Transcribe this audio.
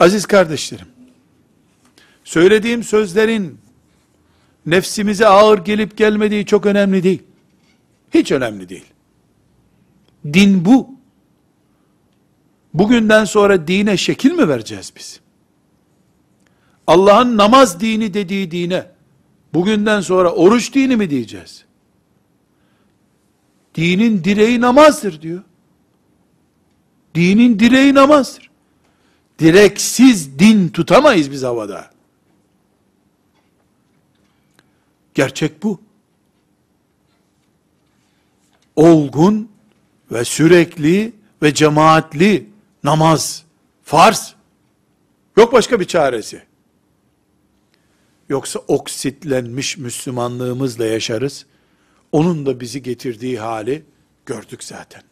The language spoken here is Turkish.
Aziz kardeşlerim, söylediğim sözlerin nefsimize ağır gelip gelmediği çok önemli değil. Hiç önemli değil. Din bu. Bugünden sonra dine şekil mi vereceğiz biz? Allah'ın namaz dini dediği dine, bugünden sonra oruç dini mi diyeceğiz? Dinin direği namazdır diyor. Dinin direği namazdır direksiz din tutamayız biz havada. Gerçek bu. Olgun ve sürekli ve cemaatli namaz, farz. Yok başka bir çaresi. Yoksa oksitlenmiş Müslümanlığımızla yaşarız. Onun da bizi getirdiği hali gördük zaten.